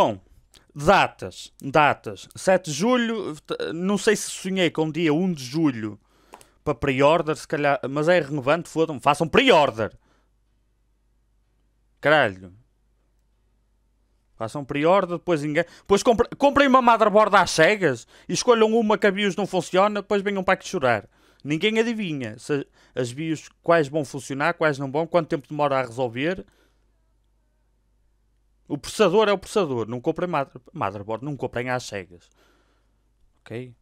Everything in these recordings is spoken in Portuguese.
Bom, datas, datas. 7 de julho, não sei se sonhei com dia 1 de julho para pre-order, se calhar, mas é relevante, fodam-me, façam pre-order. Caralho. Façam pre-order, depois ninguém. Depois compre... comprem uma motherboard às cegas e escolham uma que a BIOS não funciona, depois venham para aqui chorar. Ninguém adivinha se as BIOS quais vão funcionar, quais não vão, quanto tempo demora a resolver o processador é o processador. Não comprem motherboard, não comprem às cegas. Ok?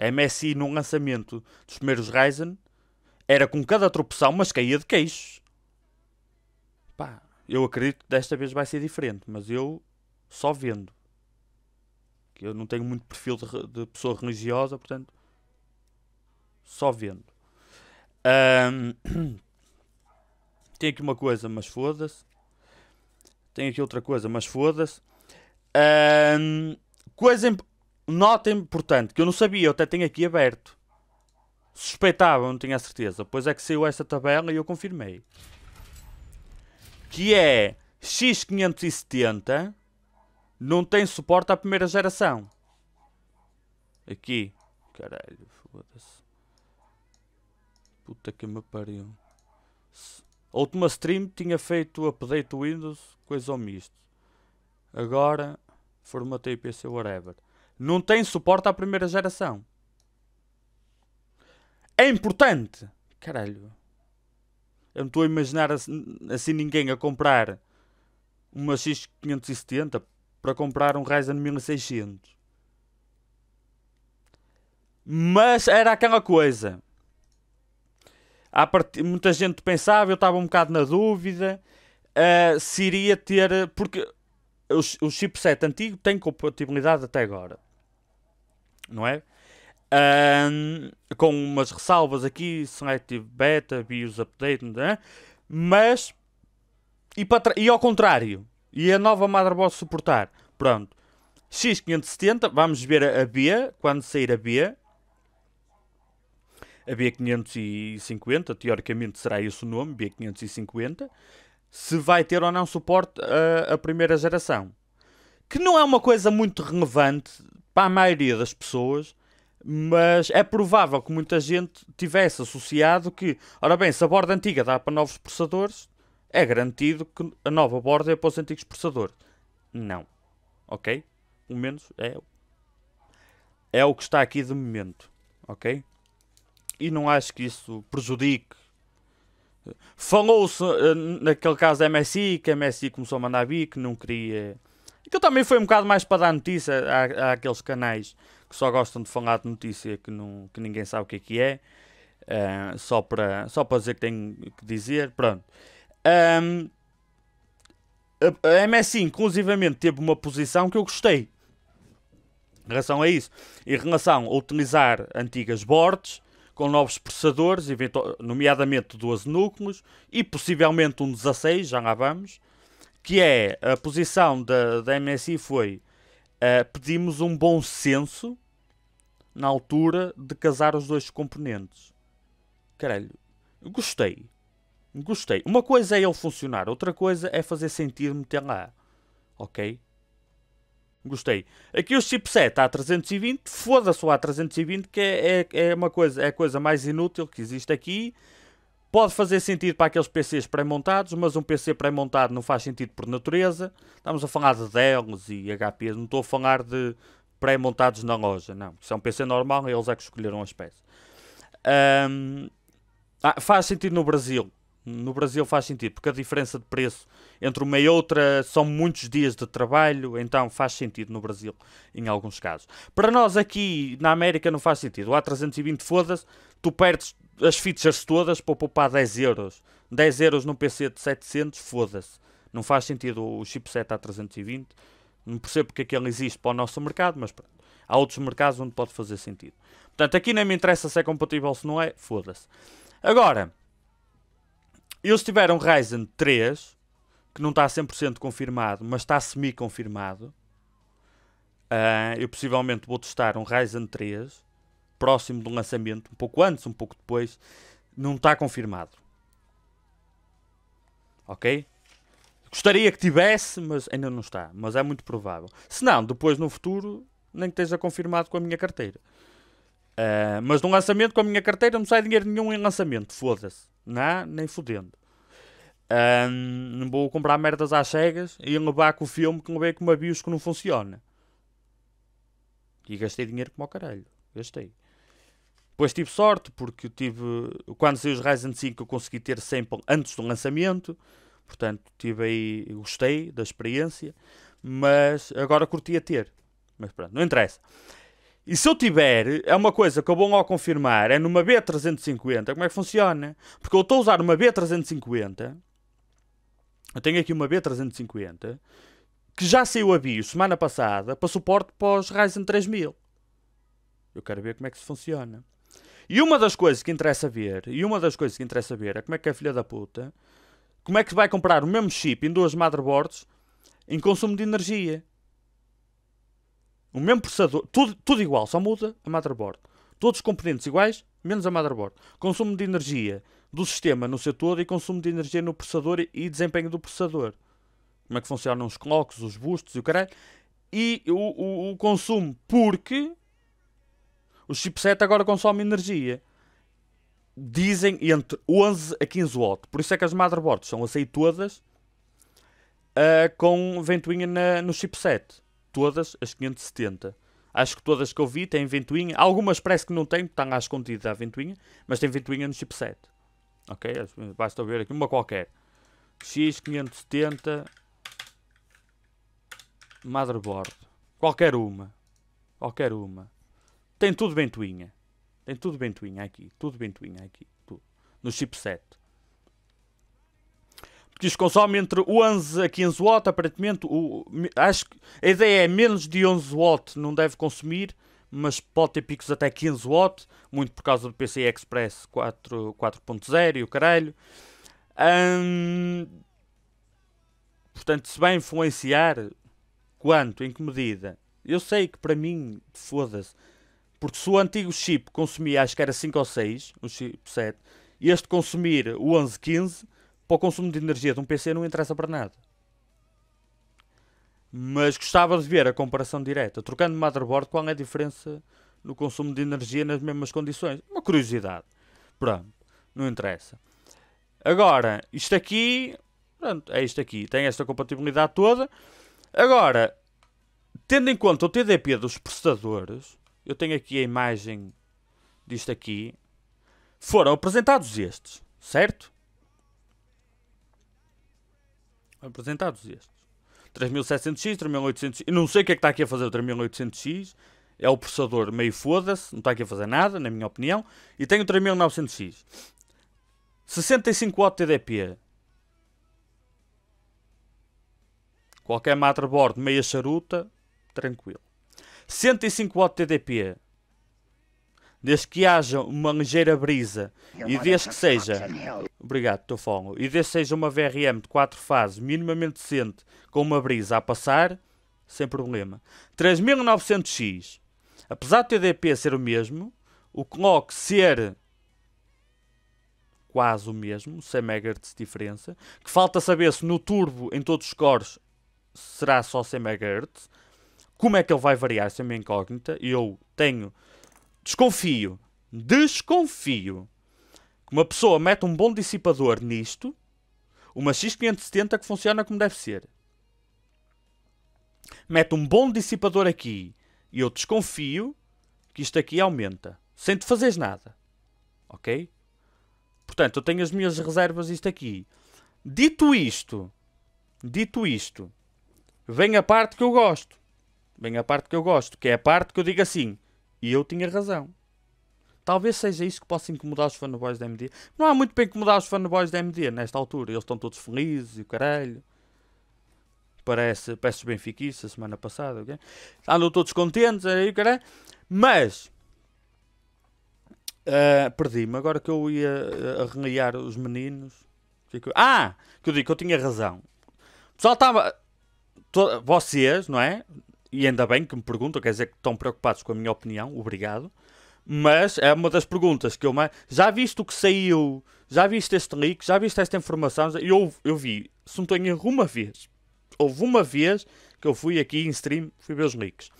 A MSI num lançamento dos primeiros Ryzen era com cada tropeção, mas caía de queixo. Pá, eu acredito que desta vez vai ser diferente, mas eu só vendo. Eu não tenho muito perfil de, de pessoa religiosa, portanto, só vendo. Um, tem aqui uma coisa, mas foda-se. Tem aqui outra coisa, mas foda-se. Um, coisa imp nota importante que eu não sabia, eu até tenho aqui aberto. Suspeitava, não tinha certeza. Pois é que saiu esta tabela e eu confirmei. Que é X570 não tem suporte à primeira geração. Aqui. Caralho, foda-se. Puta que me pariu. A última stream tinha feito update Windows, coisa ou misto. Agora, formatei PC, whatever. Não tem suporte à primeira geração. É importante! Caralho. Eu não estou a imaginar assim, assim ninguém a comprar uma X570 para comprar um Ryzen 1600. Mas era aquela coisa. Part... Muita gente pensava, eu estava um bocado na dúvida uh, se iria ter. Porque o, o chipset antigo tem compatibilidade até agora, não é? com umas ressalvas aqui, Selective Beta, BIOS Update, é? mas e, e ao contrário, e a nova motherboard suportar, pronto, X570, vamos ver a B, quando sair a B, a B550, teoricamente será esse o nome, B550, se vai ter ou não suporte a, a primeira geração. Que não é uma coisa muito relevante para a maioria das pessoas, mas é provável que muita gente tivesse associado que, ora bem, se a borda antiga dá para novos processadores, é garantido que a nova borda é para os antigos processadores. Não. Ok? Pelo menos é, é o que está aqui de momento. Ok? e não acho que isso prejudique. Falou-se eh, naquele caso da MSI, que a MSI começou a mandar vir, que não queria. que também foi um bocado mais para dar notícia à, àqueles canais que só gostam de falar de notícia que, não, que ninguém sabe o que é que é. Uh, só, para, só para dizer que tenho que dizer. Pronto. Um, a, a MSI, inclusivamente, teve uma posição que eu gostei em relação a isso. Em relação a utilizar antigas boards com novos processadores, nomeadamente 12 núcleos e possivelmente um 16, já lá vamos, que é a posição da, da MSI foi uh, pedimos um bom senso na altura de casar os dois componentes. Caralho, gostei. Gostei. Uma coisa é ele funcionar, outra coisa é fazer sentido meter lá. Ok? Gostei. Aqui o chipset A320, foda-se o A320, que é, é, é, uma coisa, é a coisa mais inútil que existe aqui. Pode fazer sentido para aqueles PCs pré-montados, mas um PC pré-montado não faz sentido por natureza. Estamos a falar de Dells e HPs, não estou a falar de pré-montados na loja, não. Se é um PC normal, eles é que escolheram as peças. Um, ah, faz sentido no Brasil, no Brasil faz sentido, porque a diferença de preço entre uma e outra são muitos dias de trabalho, então faz sentido no Brasil, em alguns casos. Para nós aqui na América não faz sentido. O A320, foda-se, tu perdes as features todas para poupar 10 euros. 10 euros num PC de 700, foda-se. Não faz sentido o chipset A320. Não percebo porque é que ele existe para o nosso mercado, mas pronto. Há outros mercados onde pode fazer sentido. Portanto, aqui nem me interessa se é compatível, se não é, foda-se. Agora, eles tiveram Ryzen 3, que não está 100% confirmado, mas está semi-confirmado. Uh, eu possivelmente vou testar um Ryzen 3 próximo de um lançamento, um pouco antes, um pouco depois. Não está confirmado. Ok? Gostaria que tivesse, mas ainda não está. Mas é muito provável. Se não, depois no futuro, nem que esteja confirmado com a minha carteira. Uh, mas num lançamento com a minha carteira não sai dinheiro nenhum em lançamento, foda-se. Não, nem fodendo. Ah, não vou comprar merdas às cegas e levar com o filme que levei com uma bios que não funciona. E gastei dinheiro como ao caralho. Gastei. Depois tive sorte porque tive. Quando saiu os Ryzen 5 eu consegui ter sempre antes do lançamento. Portanto, tive aí. Gostei da experiência. Mas agora curti a ter. Mas pronto, não interessa. E se eu tiver, é uma coisa que eu vou ao confirmar, é numa B350, como é que funciona? Porque eu estou a usar uma B350, eu tenho aqui uma B350, que já saiu a bio semana passada para suporte para os Ryzen 3000. Eu quero ver como é que isso funciona. E uma das coisas que interessa ver, e uma das coisas que interessa ver é como é que a filha da puta, como é que vai comprar o mesmo chip em duas motherboards em consumo de energia. O mesmo processador, tudo, tudo igual, só muda a motherboard. Todos os componentes iguais, menos a motherboard. Consumo de energia do sistema no todo e consumo de energia no processador e desempenho do processador. Como é que funcionam os clocks, os bustos e o caralho. E o, o, o consumo, porque o chipset agora consome energia. Dizem entre 11 a 15 watts. Por isso é que as motherboards são a sair todas uh, ah, com ventoinha na, no chipset todas as 570. Acho que todas que eu vi têm ventoinha. Algumas parece que não têm, estão à escondida a ventoinha, mas tem ventoinha no chipset. Ok? Basta ver aqui uma qualquer. X570 Motherboard. Qualquer uma. Qualquer uma. Tem tudo ventoinha. Tem tudo ventoinha aqui. Tudo ventoinha aqui. Tudo. No chipset que diz com consome entre 11 a 15 watts, aparentemente o, acho que a ideia é menos de 11 watts não deve consumir, mas pode ter picos até 15 watts, muito por causa do PCI Express 4.0 e o caralho. Hum, portanto, se vai influenciar, quanto, em que medida? Eu sei que para mim, foda-se, porque se o antigo chip consumia, acho que era 5 ou 6, o chip 7, este consumir o 11, 15 para o consumo de energia de um PC não interessa para nada. Mas gostava de ver a comparação direta, trocando motherboard, qual é a diferença no consumo de energia nas mesmas condições. Uma curiosidade. Pronto, não interessa. Agora, isto aqui, pronto, é isto aqui, tem esta compatibilidade toda. Agora, tendo em conta o TDP dos processadores, eu tenho aqui a imagem disto aqui, foram apresentados estes, certo? apresentados estes. 3700X, 3800X, eu não sei o que é que está aqui a fazer o 3800X, é o processador meio foda-se, não está aqui a fazer nada, na minha opinião, e tenho o 3900X. 65 W TDP. Qualquer motherboard meia charuta, tranquilo. 105 W TDP, desde que haja uma ligeira brisa e desde que seja. Obrigado, estou fólogo. E desde que seja uma VRM de 4 fases minimamente decente com uma brisa a passar, sem problema. 3900X. Apesar do TDP ser o mesmo, o clock ser quase o mesmo, 100 MHz de diferença, que falta saber se no turbo em todos os cores será só 100 MHz. Como é que ele vai variar? Isso é uma incógnita. Eu tenho desconfio, desconfio que uma pessoa mete um bom dissipador nisto, uma X570 que funciona como deve ser. Mete um bom dissipador aqui e eu desconfio que isto aqui aumenta, sem te fazeres nada. Ok? Portanto, eu tenho as minhas reservas isto aqui. Dito isto, dito isto, vem a parte que eu gosto. Vem a parte que eu gosto, que é a parte que eu digo assim: e eu tinha razão. Talvez seja isso que possa incomodar os fanboys da MD. Não há muito para incomodar os fanboys da MD nesta altura. Eles estão todos felizes e o caralho. Parece, parece benfiquista semana passada. Okay? Andam todos contentes aí é, o caralho. Mas... Uh, Perdi-me. Agora que eu ia eh, arranhar os meninos... É ah! Que eu digo que eu tinha razão. O pessoal estava... Vocês, não é? e ainda bem que me perguntam, quer dizer que estão preocupados com a minha opinião, obrigado. Mas é uma das perguntas que eu mais. Já viste o que saiu? Já viste este leak? Já viste esta informação? Eu, eu vi, se não tenho erro, uma vez. Houve uma vez que eu fui aqui em stream, fui ver os leaks.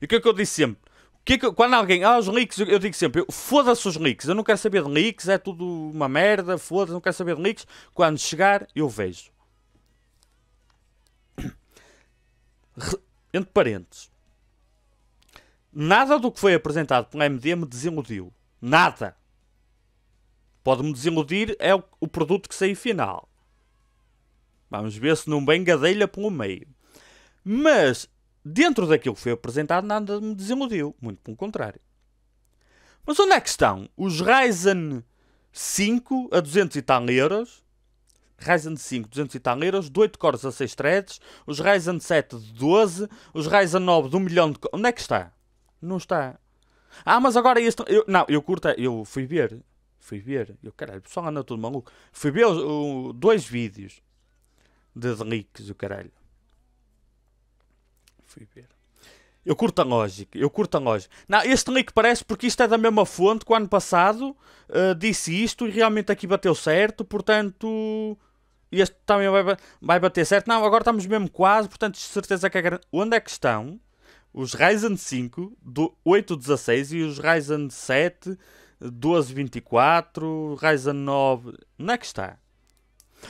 E o que é que eu disse sempre? Que é que, quando alguém. Ah, os leaks, eu, eu digo sempre: foda-se os leaks, eu não quero saber de leaks, é tudo uma merda, foda-se, não quero saber de leaks. Quando chegar, eu vejo. entre parênteses, nada do que foi apresentado pela AMD me desiludiu. Nada. Pode-me desiludir é o, produto que saiu final. Vamos ver se não vem gadelha pelo meio. Mas, dentro daquilo que foi apresentado, nada me desiludiu. Muito pelo contrário. Mas onde é que estão os Ryzen 5 a 200 e tal euros Ryzen 5 200 e tal euros, de 8 cores a 6 threads, os Ryzen 7 de 12, os Ryzen 9 de 1 milhão de... cores. Onde é que está? Não está. Ah, mas agora este... Eu, não, eu curto... Eu fui ver. Fui ver. Eu, caralho, o pessoal anda todo maluco. Fui ver uh, dois vídeos de leaks, o caralho. Fui ver. Eu curto a lógica, eu curto a lógica. Não, este leak parece porque isto é da mesma fonte que o ano passado uh, disse isto e realmente aqui bateu certo, portanto e este também vai, vai bater certo. Não, agora estamos mesmo quase, portanto, de certeza que é grande. Onde é que estão os Ryzen 5 do 816 e os Ryzen 7 1224, Ryzen 9? Onde é que está?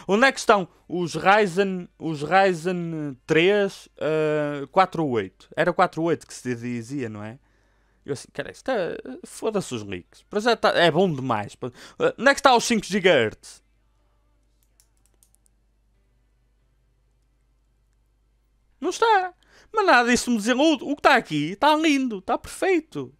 Onde é que estão os Ryzen, os Ryzen 3 uh, 48? Era 48 que se dizia, não é? Eu assim, cara, isto é. Foda-se os leaks. Para já tá, é bom demais. Ah, onde é que está os 5 GHz? Não está. Mas nada disso me desilude. O que está aqui está lindo, está perfeito.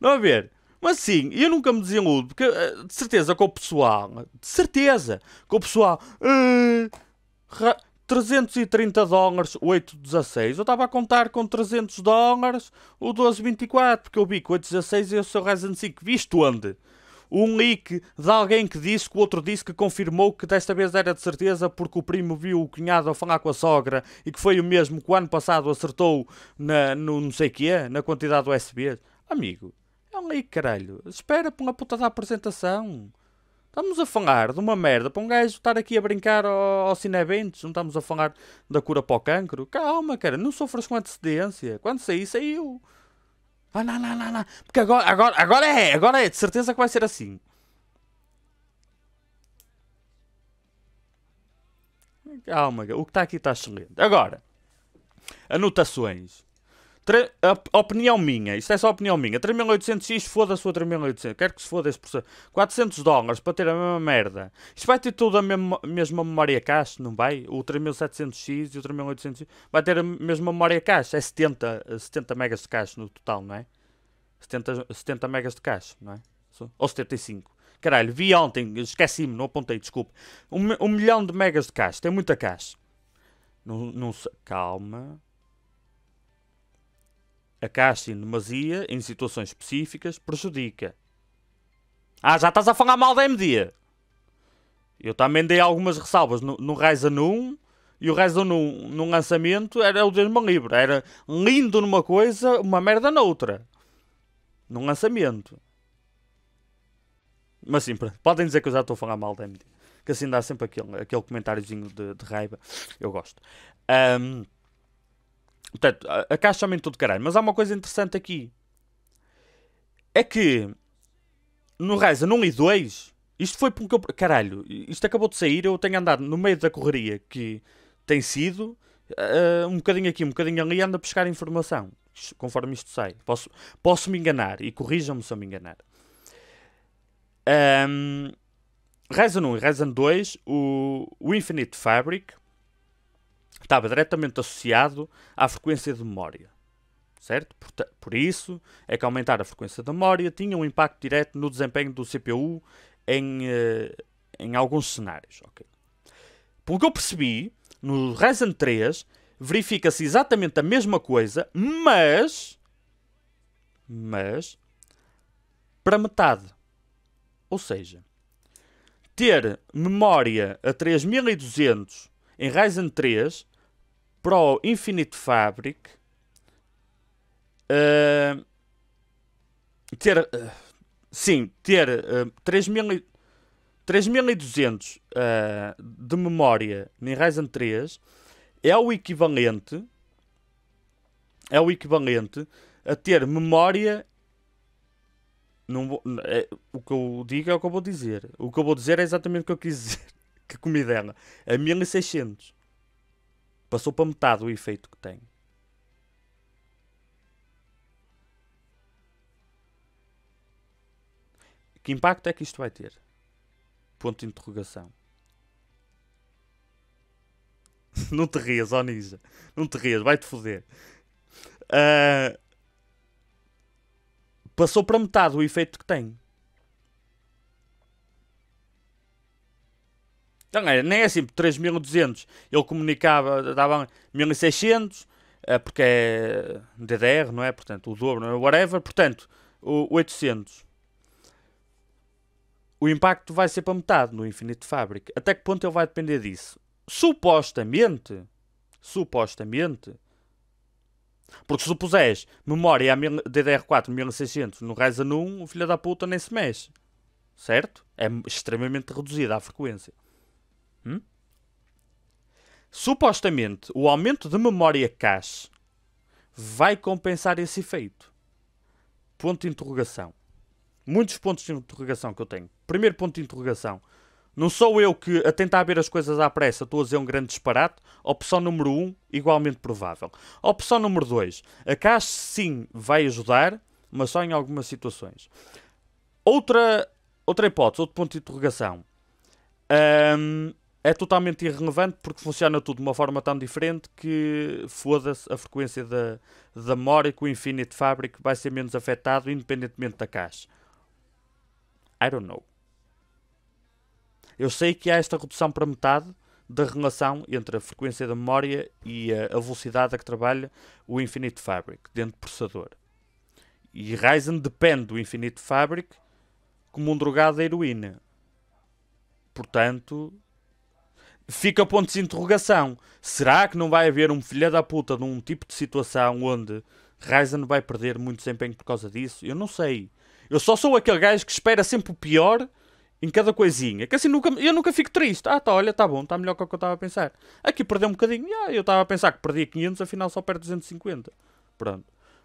Não a ver? Mas sim, eu nunca me desiludo, porque eh, de certeza com o pessoal, de certeza com o pessoal. Uh, eh, 330 dólares, 8,16. Eu estava a contar com 300 dólares, o 12,24, porque eu vi que 8,16 e o seu Ryzen 5. Visto onde? um leak de alguém que disse que o outro disse que confirmou que desta vez era de certeza porque o primo viu o cunhado a falar com a sogra e que foi o mesmo que o ano passado acertou na, no não sei quê, na quantidade do USB. Amigo, é um leak, caralho. Espera por uma puta da apresentação. Estamos a falar de uma merda para um gajo estar aqui a brincar ao, ao Cineventos, não estamos a falar da cura para o cancro. Calma, cara, não sofres com antecedência. Quando sair, saiu. Vai lá, lá, lá, lá. Porque agora, agora, agora é, agora é, de certeza que vai ser assim. Calma, o que está aqui está excelente. Agora, anotações. Tre opinião minha, isto é só opinião minha. 3800x, foda-se o 3800, quero que se foda esse processo. 400 dólares para ter a mesma merda. Isto vai ter tudo a mesma, mesma memória caixa, não vai? O 3700x e o 3800x vai ter a mesma memória caixa. É 70, 70 megas de caixa no total, não é? 70, 70 megas de caixa, não é? Ou 75. Caralho, vi ontem, esqueci-me, não apontei, desculpe. Um, um milhão de megas de caixa, tem muita caixa. Não, não sei, calma. A caixa em demasia, em situações específicas, prejudica. Ah, já estás a falar mal da MD! Eu também dei algumas ressalvas no, no Ryzen 1 e o Ryzen 1 num lançamento era o Deus me Era lindo numa coisa, uma merda noutra. Num lançamento. Mas sim, podem dizer que eu já estou a falar mal da MD. Que assim dá sempre aquele, aquele comentáriozinho de, de raiva. Eu gosto. Um, Portanto, a, caixa aumentou de caralho. Mas há uma coisa interessante aqui. É que no Ryzen 1 e 2, isto foi porque eu. Caralho, isto acabou de sair. Eu tenho andado no meio da correria que tem sido. Uh, um bocadinho aqui, um bocadinho ali, ando a pescar informação. Conforme isto sai. Posso, posso me enganar. E corrijam-me se eu me enganar. Um, Ryzen 1 e Ryzen 2, o, o Infinite Fabric estava diretamente associado à frequência de memória. Certo? Por, por isso é que aumentar a frequência de memória tinha um impacto direto no desempenho do CPU em, eh, em alguns cenários. Okay. Pelo que eu percebi, no Ryzen 3 verifica-se exatamente a mesma coisa, mas. Mas. Para metade. Ou seja, ter memória a 3200 em Ryzen 3 Pro Infinite Fabric uh, ter uh, sim ter uh, 3000 3200 uh, de memória em Ryzen 3 é o equivalente é o equivalente a ter memória não vou, é, o que eu digo é o que eu vou dizer o que eu vou dizer é exatamente o que eu quis dizer que comida dela a 1600. Passou para metade o efeito que tem. Que impacto é que isto vai ter? Ponto de interrogação. Não te rias, ó Ninja. Não te rias, vai-te foder. Uh, passou para metade o efeito que tem. Então, é, nem é assim, 3.200. Ele comunicava, dava 1.600, eh, porque é DDR, não é? Portanto, o dobro, é? whatever. Portanto, o 800. O impacto vai ser para metade no Infinite Fabric. Até que ponto ele vai depender disso? Supostamente, supostamente, porque se tu puseres memória DDR4 1600 no Ryzen 1, o filho da puta nem se mexe. Certo? É extremamente reduzida a frequência. Hum? Supostamente, o aumento de memória cache vai compensar esse efeito. Ponto de interrogação. Muitos pontos de interrogação que eu tenho. Primeiro ponto de interrogação. Não sou eu que, a tentar ver as coisas à pressa, estou a dizer um grande disparate. Opção número 1, um, igualmente provável. Opção número 2, a caixa sim vai ajudar, mas só em algumas situações. Outra, outra hipótese, outro ponto de interrogação. Um, é totalmente irrelevante porque funciona tudo de uma forma tão diferente que foda-se a frequência da, memória que o Infinite Fabric vai ser menos afetado independentemente da caixa. I don't know. Eu sei que há esta redução para metade da relação entre a frequência da memória e a velocidade a que trabalha o Infinite Fabric dentro do processador. E Ryzen depende do Infinite Fabric como um drogado da heroína. Portanto, fica pontos de interrogação. Será que não vai haver um filha da puta de um tipo de situação onde Ryzen vai perder muito desempenho por causa disso? Eu não sei. Eu só sou aquele gajo que espera sempre o pior em cada coisinha. Que assim nunca, eu nunca fico triste. Ah, tá, olha, tá bom, tá melhor que o que eu estava a pensar. Aqui perdeu um bocadinho. Ah, eu estava a pensar que perdia 500, afinal só perde 250. Pronto.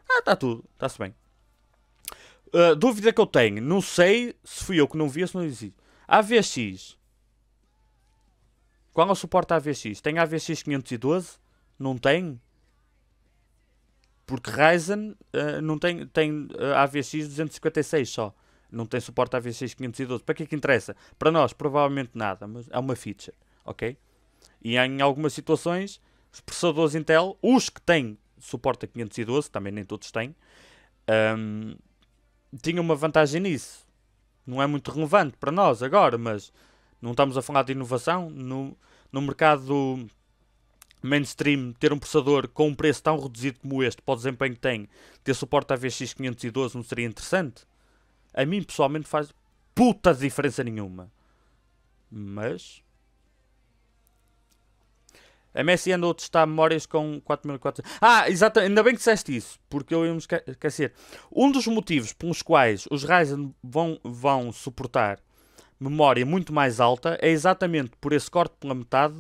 Ah, tá tudo, está-se bem. Uh, dúvida que eu tenho, não sei se fui eu que não vi ou se não existe. AVX qual é o suporte AVX? Tem AVX 512? Não tem? Porque Ryzen uh, não tem, tem uh, AVX 256 só. Não tem suporte AVX 512. Para que é que interessa? Para nós, provavelmente nada, mas é uma feature, ok? E em algumas situações, os processadores Intel, os que têm suporte a 512, também nem todos têm, um, ehm, tinham uma vantagem nisso. Não é muito relevante para nós agora, mas não estamos a falar de inovação, no, no mercado mainstream, ter um processador com um preço tão reduzido como este, para o desempenho que tem, ter suporte a VX512 não seria interessante? A mim, pessoalmente, faz puta diferença nenhuma. Mas... A Messi andou a testar memórias com 4.400... Ah, exatamente, ainda bem que disseste isso, porque eu ia me esquecer. Um dos motivos pelos quais os Ryzen vão, vão suportar memória muito mais alta é exatamente por esse corte pela metade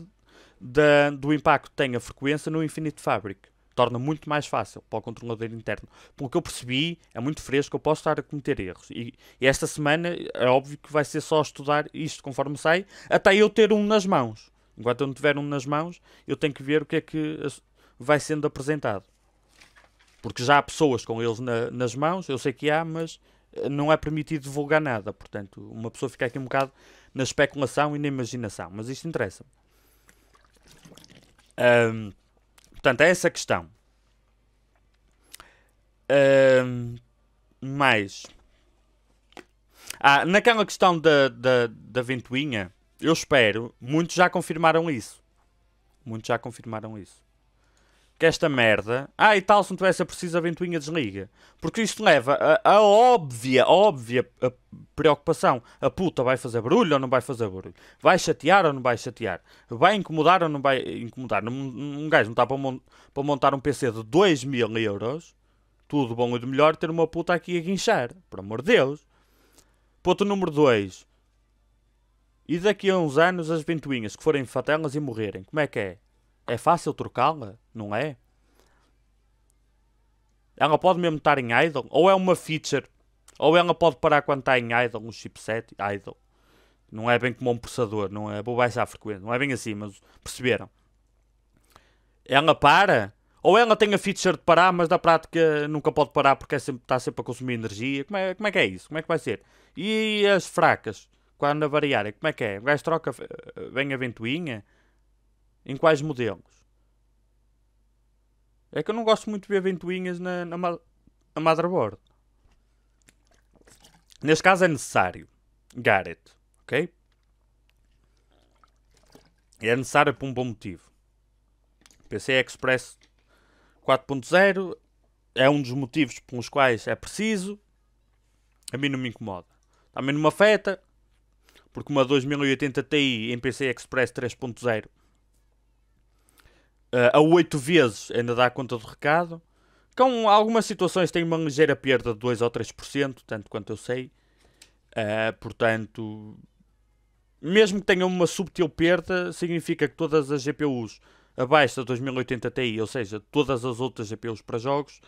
da, do impacto que tem a frequência no Infinite Fabric. Torna muito mais fácil para o controlador interno. Pelo que eu percebi, é muito fresco, eu posso estar a cometer erros. E, e esta semana é óbvio que vai ser só estudar isto conforme sai, até eu ter um nas mãos. Enquanto eu não tiver um nas mãos, eu tenho que ver o que é que vai sendo apresentado. Porque já há pessoas com eles na, nas mãos, eu sei que há, mas eh, não é permitido divulgar nada. Portanto, uma pessoa fica aqui um bocado na especulação e na imaginação. Mas isto interessa. Um, portanto, é essa questão. Um, mais. Ah, naquela questão da, da, da ventoinha, eu espero. Muitos já confirmaram isso. Muitos já confirmaram isso que esta merda. Ah, e tal, se não tivesse a precisa, a ventoinha desliga. Porque isto leva a, a óbvia, óbvia a preocupação. A puta vai fazer barulho ou não vai fazer barulho? Vai chatear ou não vai chatear? Vai incomodar ou não vai incomodar? Um, um gajo não está para, mon para montar um PC de 2 mil euros, tudo bom e do melhor, ter uma puta aqui a guinchar. Por amor de Deus. Ponto número 2. E daqui a uns anos as ventoinhas que forem fatelas e morrerem, como é que é? É fácil trocá-la, não é? Ela pode mesmo estar em idle, ou é uma feature, ou ela pode parar quando está em idle, um chipset idle. Não é bem como um processador, não é? Vou baixar a frequência, não é bem assim, mas perceberam. Ela para, ou ela tem a feature de parar, mas na prática nunca pode parar porque é sempre, está sempre a consumir energia. Como é, como é que é isso? Como é que vai ser? E as fracas, quando a variarem, como é que é? O gajo troca, eh, vem a ventoinha, em quais modelos? É que eu não gosto muito de ver ventoinhas na, na, na motherboard. Neste caso é necessário. Garrett, ok? É necessário por um bom motivo. PC Express 4.0 é um dos motivos pelos quais é preciso. A mim não me incomoda. Também não me afeta, porque uma 2080 Ti em PC Express 3.0 eh, a oito vezes ainda dá conta do recado. Com algumas situações tem uma ligeira perda de 2 ou 3%, tanto quanto eu sei. Uh, portanto, mesmo que tenha uma subtil perda, significa que todas as GPUs abaixo da 2080 Ti, ou seja, todas as outras GPUs para jogos,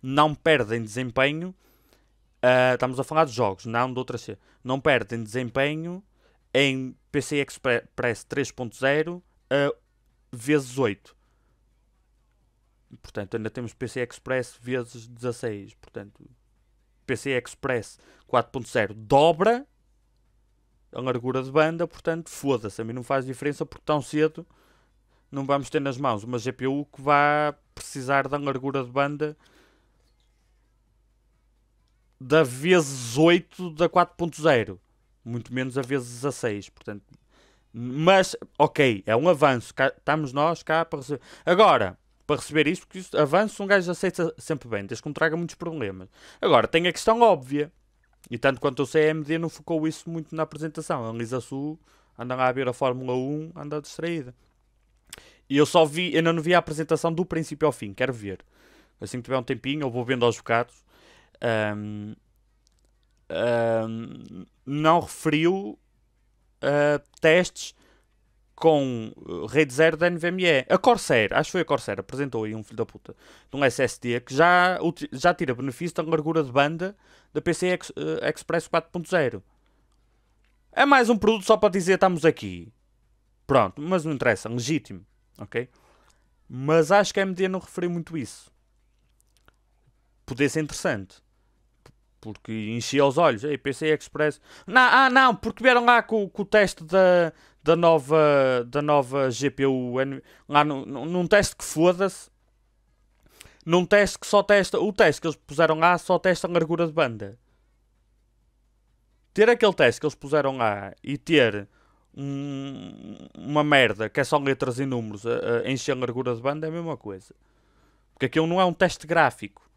não perdem desempenho. Uh, estamos a falar de jogos, não de outras. Não perdem desempenho em PCI Express 3.0 a vezes 8. Portanto, ainda temos PC Express vezes 16. Portanto, PC Express 4.0 dobra a largura de banda, portanto, foda-se, a mim não faz diferença porque tão cedo não vamos ter nas mãos uma GPU que vá precisar da largura de banda da vezes 8 da 4.0, muito menos a vezes 16, portanto, mas ok, é um avanço, cá, estamos nós cá para receber. Agora, para receber isso, porque isso, avanço um gajo aceita sempre bem, desde que não traga muitos problemas. Agora, tem a questão óbvia, e tanto quanto o CMD não focou isso muito na apresentação. A Lisa Su anda lá a ver a Fórmula 1, anda distraída. E eu só vi, ainda não vi a apresentação do princípio ao fim, quero ver. Assim que tiver um tempinho, eu vou vendo aos bocados. Um, um, não referiu uh, testes com eh, rede zero da NVMe. A Corsair, acho que foi a Corsair, apresentou aí um filho da puta de um SSD que já, já tira benefício da largura de banda da PCI eh, Express 4.0. É mais um produto só para dizer estamos aqui. Pronto, mas não interessa, legítimo, ok? Mas acho que a AMD não referiu muito isso. Poder ser interessante porque enchia os olhos. Ei, PC Express. Não, ah, não, porque vieram lá com, com o teste da, da, nova, da nova GPU. Lá num, num teste que foda-se. Num teste que só testa. O teste que eles puseram lá só testa largura de banda. Ter aquele teste que eles puseram lá e ter um, uma merda que é só letras e números a, a encher a largura de banda é a mesma coisa. Porque aquilo não é um teste gráfico.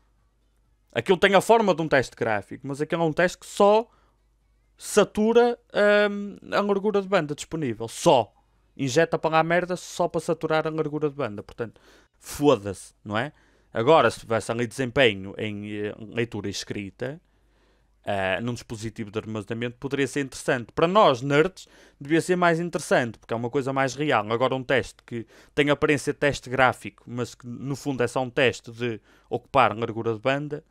Aquilo tem a forma de um teste gráfico, mas aquilo é um teste que só satura hum, a largura de banda disponível. Só. Injeta para lá a merda só para saturar a largura de banda. Portanto, foda-se, não é? Agora, se tivesse ali desempenho em, eh, em leitura escrita, uh, num dispositivo de armazenamento, poderia ser interessante. Para nós, nerds, devia ser mais interessante, porque é uma coisa mais real. Agora, um teste que tem aparência de teste gráfico, mas que no fundo é só um teste de ocupar largura de banda,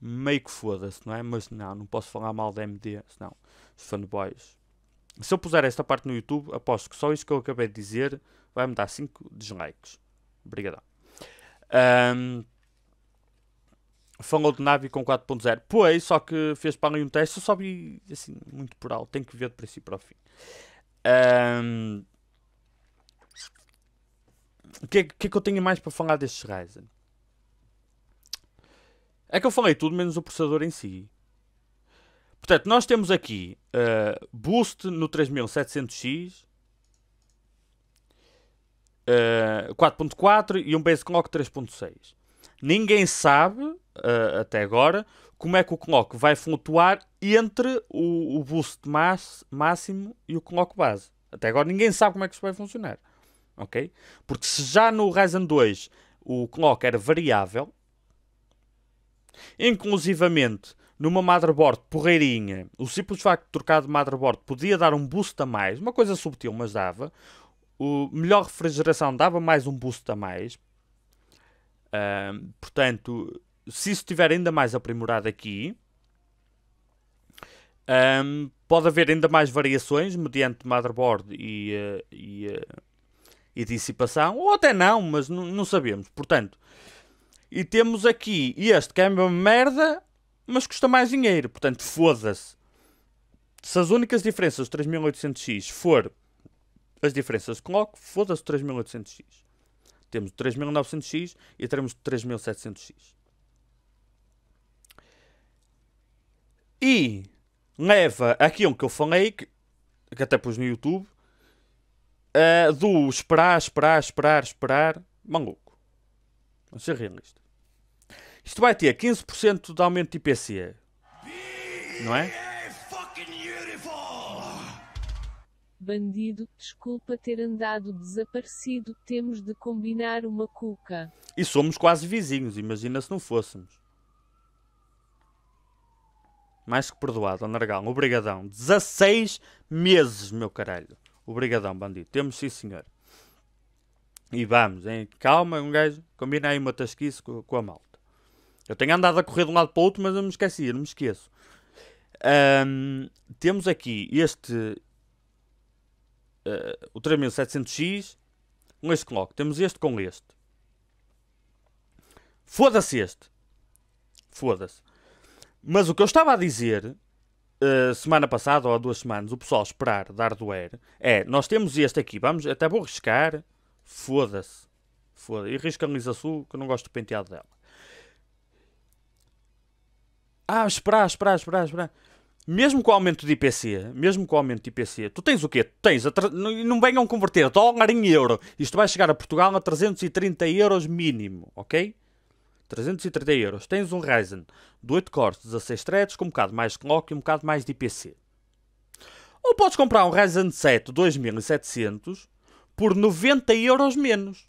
meio que foda-se, não é? Mas não, não posso falar mal da MD, senão os fanboys. Se eu puser esta parte no YouTube, aposto que só isto que eu acabei de dizer vai-me dar 5 dislikes. Obrigadão. Um, falou de Navi com 4.0. Pois, só que fez para ali um teste, eu só vi assim, muito por alto. Tenho que ver de princípio o fim. Um, o que, é que, é que eu tenho mais para falar destes Ryzen? É que eu falei tudo menos o processador em si. Portanto, nós temos aqui uh, Boost no 3700X, uh, 4.4 e um Base Clock 3.6. Ninguém sabe, uh, até agora, como é que o clock vai flutuar entre o, o boost mass, máximo e o clock base. Até agora ninguém sabe como é que isso vai funcionar. Ok? Porque se já no Ryzen 2 o clock era variável, Inclusivamente, numa motherboard porreirinha, o simples facto de trocar de motherboard podia dar um boost a mais, uma coisa subtil, mas dava. O melhor refrigeração dava mais um boost a mais. Uh, portanto, se isso estiver ainda mais aprimorado aqui, um, pode haver ainda mais variações mediante motherboard e, uh, e, uh, e dissipação, ou até não, mas não sabemos. Portanto, e temos aqui este, que é uma merda, mas custa mais dinheiro. Portanto, foda-se. Se as únicas diferenças do 3800X for as diferenças que coloco, foda-se o 3800X. Temos o 3900X e teremos o 3700X. E leva aquilo que eu falei, que, que até pus no YouTube, uh, do esperar, esperar, esperar, esperar. Maluco. Vamos ser realistas. Isto vai ter 15% de aumento de IPC. Não é? Bandido, desculpa ter andado desaparecido, temos de combinar uma cuca. E somos quase vizinhos, imagina se não fôssemos. Mais que perdoado, Anargal. Obrigadão. 16 meses, meu caralho. Obrigadão, bandido. Temos sim, senhor. E vamos, hein? calma, um gajo, combina aí uma tasquice com, com, a malta. Eu tenho andado a correr de um lado para o outro, mas eu me esqueci, eu não me esqueço. Um, temos aqui este uh, o 3700X, um este clock. Temos este com este. Foda-se este. Foda-se. Mas o que eu estava a dizer Uh, semana passada ou há duas semanas o pessoal esperar da hardware é nós temos este aqui, vamos até vou riscar Foda-se. Foda-se. E risca Lisa Sul, que eu não gosto do penteado dela. Ah, esperar, esperar, esperar, esperar. Mesmo com o aumento de IPC, mesmo com o aumento de IPC, tu tens o quê? tens, a tra... não venham converter dólar em euro. Isto vai chegar a Portugal a 330 euros mínimo, ok? 330 euros. Tens um Ryzen de 8 cores, 16 threads, com um bocado mais de clock e um bocado mais de IPC. Ou podes comprar um Ryzen 7 2700 por 90 euros menos.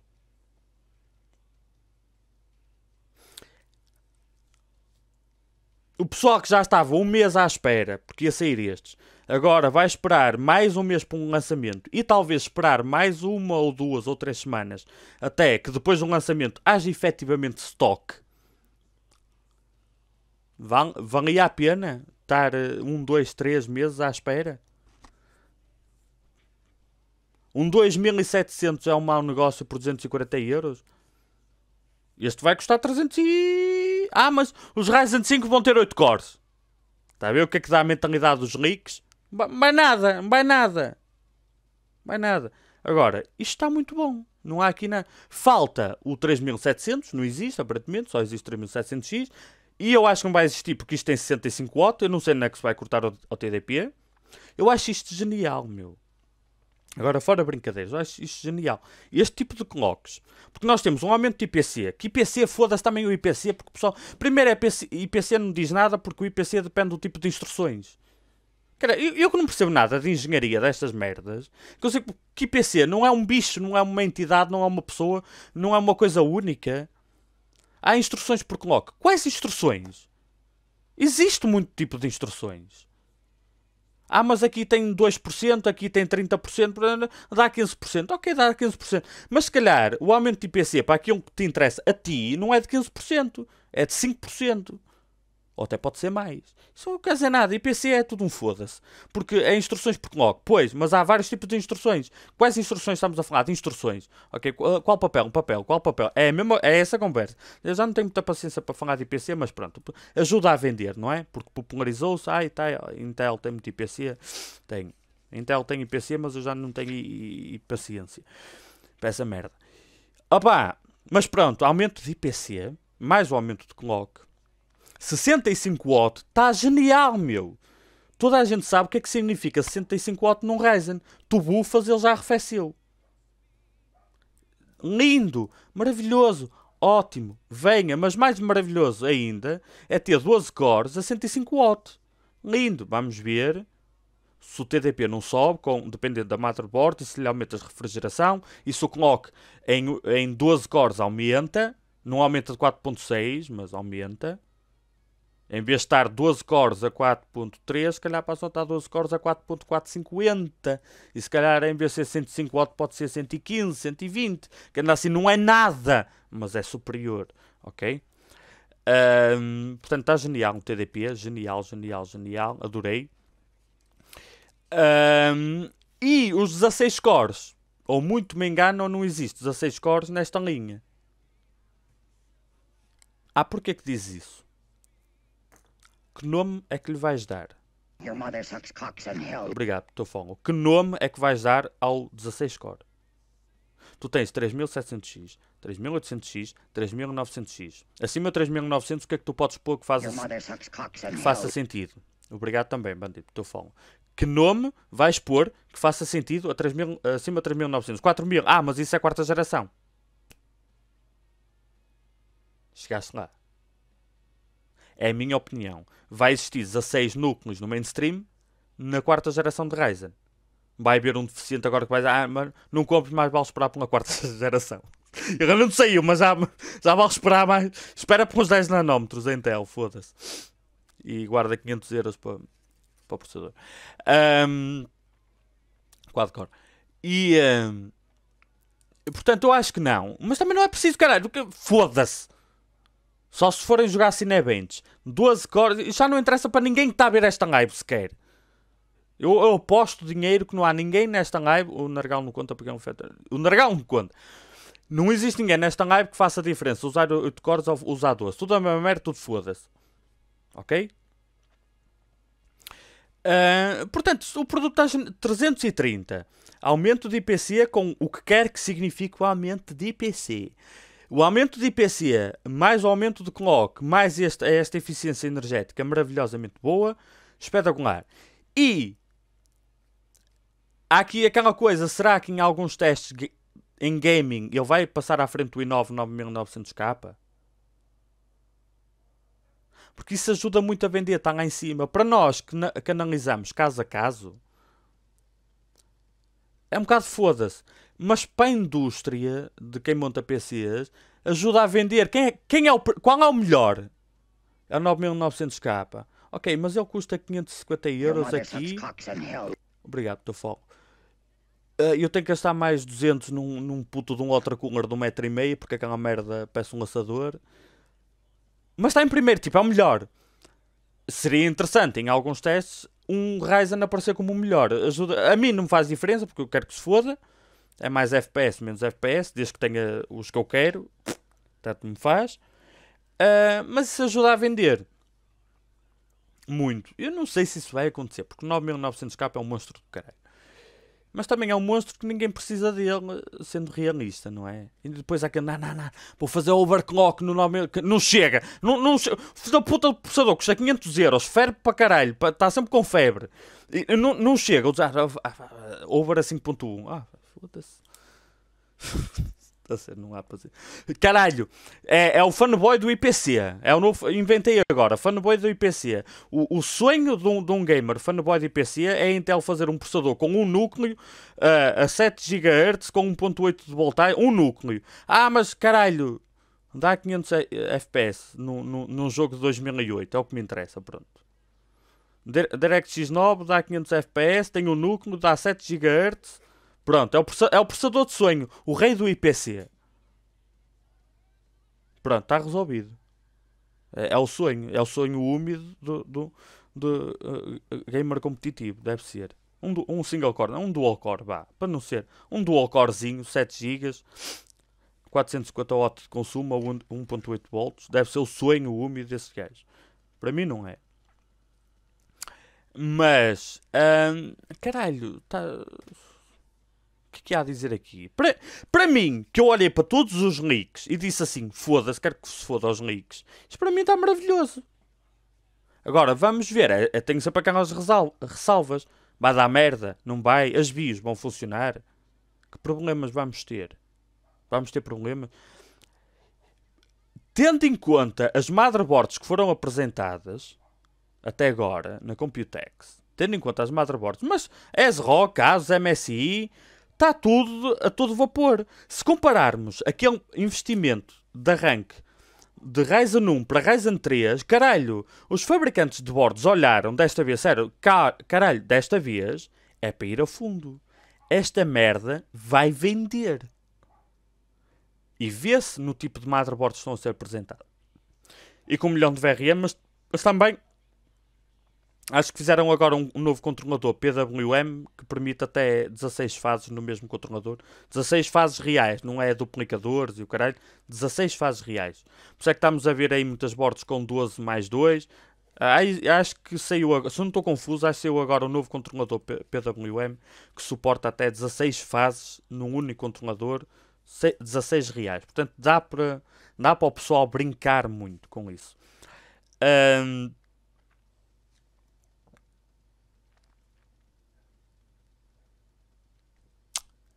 O pessoal que já estava um mês à espera, porque ia sair estes, agora vai esperar mais um mês para um lançamento e talvez esperar mais uma ou duas ou três semanas até que depois de um lançamento haja efetivamente stock. Val valia a pena estar eh, um, dois, três meses à espera? Um 2700 é um mau negócio por 240 euros? Este vai custar 300 e... Ah, mas os Ryzen 5 vão ter 8 cores. Está a ver o que é que dá a mentalidade dos ricos? Vai nada, vai nada. Vai nada. Agora, isto está muito bom. Não há aqui nada. Falta o 3700, não existe, aparentemente, só existe 3700X. E eu acho que não vai existir porque isto tem 65 watts. Eu não sei onde é que se vai cortar o TDP. Eu acho isto genial, meu. Agora, fora brincadeiras, eu acho isto genial. Este tipo de clocks Porque nós temos um aumento de IPC, que IPC, foda-se também o IPC, porque o pessoal. Primeiro, é IPC, IPC não diz nada porque o IPC depende do tipo de instruções. Cara, eu, eu que não percebo nada de engenharia destas merdas, que eu sei que IPC não é um bicho, não é uma entidade, não é uma pessoa, não é uma coisa única. Há instruções por clock. Quais instruções? Existe muito tipo de instruções. Ah, mas aqui tem 2%, aqui tem 30%, dá 15%. Ok, dá 15%. Mas se calhar o aumento de IPC para aquilo é que te interessa a ti não é de 15%, é de 5%. Ou até pode ser mais. Isso não quer dizer nada. IPC é tudo um foda-se. Porque é instruções por clock Pois, mas há vários tipos de instruções. Quais instruções estamos a falar? De instruções. Ok, qual papel? Um papel. Qual papel? É, mesmo, é essa conversa. Eu já não tenho muita paciência para falar de IPC, mas pronto. Ajuda a vender, não é? Porque popularizou-se. Ah, Intel tem muito IPC. Tem. Intel tem IPC, mas eu já não tenho I, I, I paciência. Para essa merda. Opa! Mas pronto, aumento de IPC, mais o aumento de clock, 65 w está genial, meu. Toda a gente sabe o que é que significa 65 w num Ryzen. Tu bufas, ele já arrefeceu. Lindo, maravilhoso, ótimo, venha, mas mais maravilhoso ainda é ter 12 cores a 105 w Lindo, vamos ver se o TDP não sobe, com, dependendo da motherboard, se lhe aumentas refrigeração, e se o clock em, em 12 cores aumenta, não aumenta de 4.6, mas aumenta. Em vez de estar 12 cores a 4.3, se calhar passam a estar 12 cores a 4.450. E se calhar em vez de ser 105 watts pode ser 115, 120. Que ainda assim não é nada, mas é superior, ok? Um, portanto, está genial o TDP. Genial, genial, genial. Adorei. Um, e os 16 cores, ou muito me engano, ou não existe 16 cores nesta linha. Ah, porquê que diz isso? Que nome é que lhe vais dar? Obrigado, estou fogo. Que nome é que vais dar ao 16 core? Tu tens 3700X, 3800X, 3900X. Acima de 3900, o que é que tu podes pôr que faça, que faça sentido? Obrigado também, bandido, estou fogo. Que nome vais pôr que faça sentido a 3 mil, acima de 3900? 4000. Ah, mas isso é quarta geração. Chegaste lá é a minha opinião, vai existir 16 núcleos no mainstream na quarta geração de Ryzen. Vai haver um deficiente agora que vai dizer, ah, mano, não compro mais, vale esperar por uma quarta geração. Eu não saiu, mas já, já vale esperar mais. Espera por uns 10 nanómetros da Intel, foda-se. E guarda 500 euros para, para o processador. Um, quad-core. E, um, portanto, eu acho que não. Mas também não é preciso, caralho. Foda-se. Só se forem jogar Cinebentes. 12 cores. Já não interessa para ninguém que está a ver esta live sequer. Eu, eu aposto dinheiro que não há ninguém nesta live. O Nargão não conta porque é um fetor. O Nargão não conta. Não existe ninguém nesta live que faça diferença. Usar 8 cores ou usar 12. Tudo a mesma merda, tudo foda-se. Ok? Uh, portanto, o produto está 330. Aumento de IPC com o que quer que signifique o aumento de IPC. O aumento de IPC, mais o aumento de clock mais este, é esta eficiência energética maravilhosamente boa, espetacular. E há aqui aquela coisa, será que em alguns testes em gaming ele vai passar à frente do i9 9900K? Porque isso ajuda muito a vender, está lá em cima. Para nós que, que analisamos caso a caso, é um bocado foda-se mas para a indústria de quem monta PCs, ajuda a vender. Quem é, quem é o, qual é o melhor? É o 9900K. Ok, mas ele custa 550 euros aqui. Obrigado, teu foco. Uh, eu tenho que gastar mais 200 num, num puto de um outro cooler de 1,5m, meio porque aquela merda peço um lançador Mas está em primeiro, tipo, é o melhor. Seria interessante, em alguns testes, um Ryzen aparecer como o melhor. Ajuda... A mim não me faz diferença, porque eu quero que se foda. É mais FPS, menos FPS, desde que tenha os que eu quero, tanto tá me faz. Uh, mas isso ajuda a vender. Muito. Eu não sei se isso vai acontecer, porque 9900k é um monstro do caralho. Mas também é um monstro que ninguém precisa dele, sendo realista, não é? E depois há que andar, não, não, vou fazer overclock no 9000 Não chega! Não, não chega! O puta processador custa 500 euros, ferve para caralho, está sempre com febre. E, não, não chega, usar ah, ah, over a é 5.1. Ah, Foda-se. Tá não há para dizer. Caralho, é, é o fanboy do IPC. É o novo, inventei agora, fanboy do IPC. O, o sonho de um, de um gamer fanboy do IPC é a Intel fazer um processador com um núcleo uh, a 7 GHz com 1.8 de voltagem, um núcleo. Ah, mas caralho, dá 500 FPS num, num jogo de 2008, é o que me interessa, pronto. DirectX 9 dá 500 FPS, tem um núcleo, dá 7 GHz Pronto, é o, é o processador de sonho. O rei do IPC. Pronto, está resolvido. É, é, o sonho. É o sonho úmido do, do, do uh, gamer competitivo. Deve ser. Um, um single core, não, um dual core, vá. Para não ser. Um dual corezinho, 7 GB. 450 watts de consumo a 1.8 volts. Deve ser o sonho úmido desses gajos. Para mim não é. Mas, hum, caralho, está que, que há a dizer aqui? Para, para mim, que eu olhei para todos os leaks e disse assim: foda-se, quero que se foda aos leaks. Isto para mim está maravilhoso. Agora, vamos ver. Eu é, é, tenho sempre aquelas ressalvas. Vai dar merda, não vai? As bios vão funcionar? Que problemas vamos ter? Vamos ter problemas? Tendo em conta as motherboards que foram apresentadas até agora na Computex, tendo em conta as motherboards, mas Rock as MSI, está tudo a todo vapor. Se compararmos aquele investimento de arranque de Ryzen 1 para Ryzen 3, caralho, os fabricantes de bordos olharam desta vez, sério, caralho, desta vez é para ir a fundo. Esta merda vai vender. E vê-se no tipo de motherboards que estão a ser apresentados. E com um milhão de VRM, mas, mas também Acho que fizeram agora um, um, novo controlador PWM que permite até 16 fases no mesmo controlador. 16 fases reais, não é duplicadores e o caralho. 16 fases reais. Por isso é que estamos a ver aí muitas bordes com 12 mais 2. Ah, acho que saiu agora, se não estou confuso, acho que saiu agora o um novo controlador PWM que suporta até 16 fases num único controlador, 16 reais. Portanto, dá para dá para o pessoal brincar muito com isso.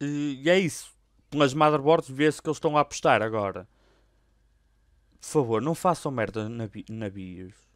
E, é isso. Pelas motherboards vê-se que eles estão a apostar agora. Por favor, não façam merda na, na BIOS.